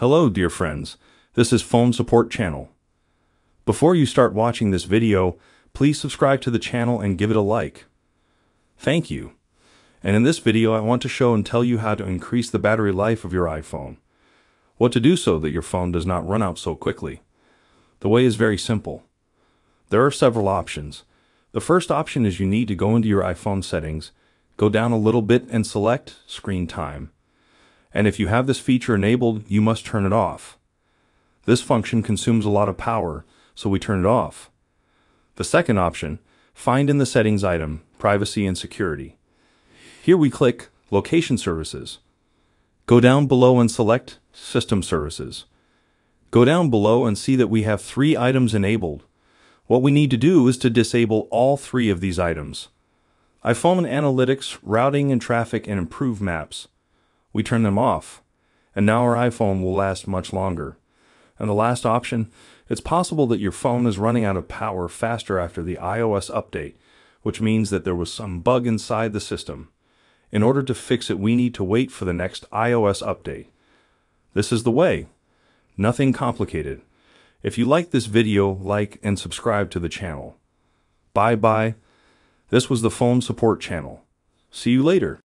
Hello, dear friends. This is Phone Support Channel. Before you start watching this video, please subscribe to the channel and give it a like. Thank you. And in this video, I want to show and tell you how to increase the battery life of your iPhone. What to do so that your phone does not run out so quickly. The way is very simple. There are several options. The first option is you need to go into your iPhone settings, go down a little bit and select Screen Time and if you have this feature enabled, you must turn it off. This function consumes a lot of power, so we turn it off. The second option, find in the settings item, privacy and security. Here we click location services. Go down below and select system services. Go down below and see that we have three items enabled. What we need to do is to disable all three of these items. iPhone Analytics, Routing and Traffic and Improve Maps we turn them off. And now our iPhone will last much longer. And the last option, it's possible that your phone is running out of power faster after the iOS update, which means that there was some bug inside the system. In order to fix it, we need to wait for the next iOS update. This is the way. Nothing complicated. If you like this video, like and subscribe to the channel. Bye bye. This was the Phone Support Channel. See you later.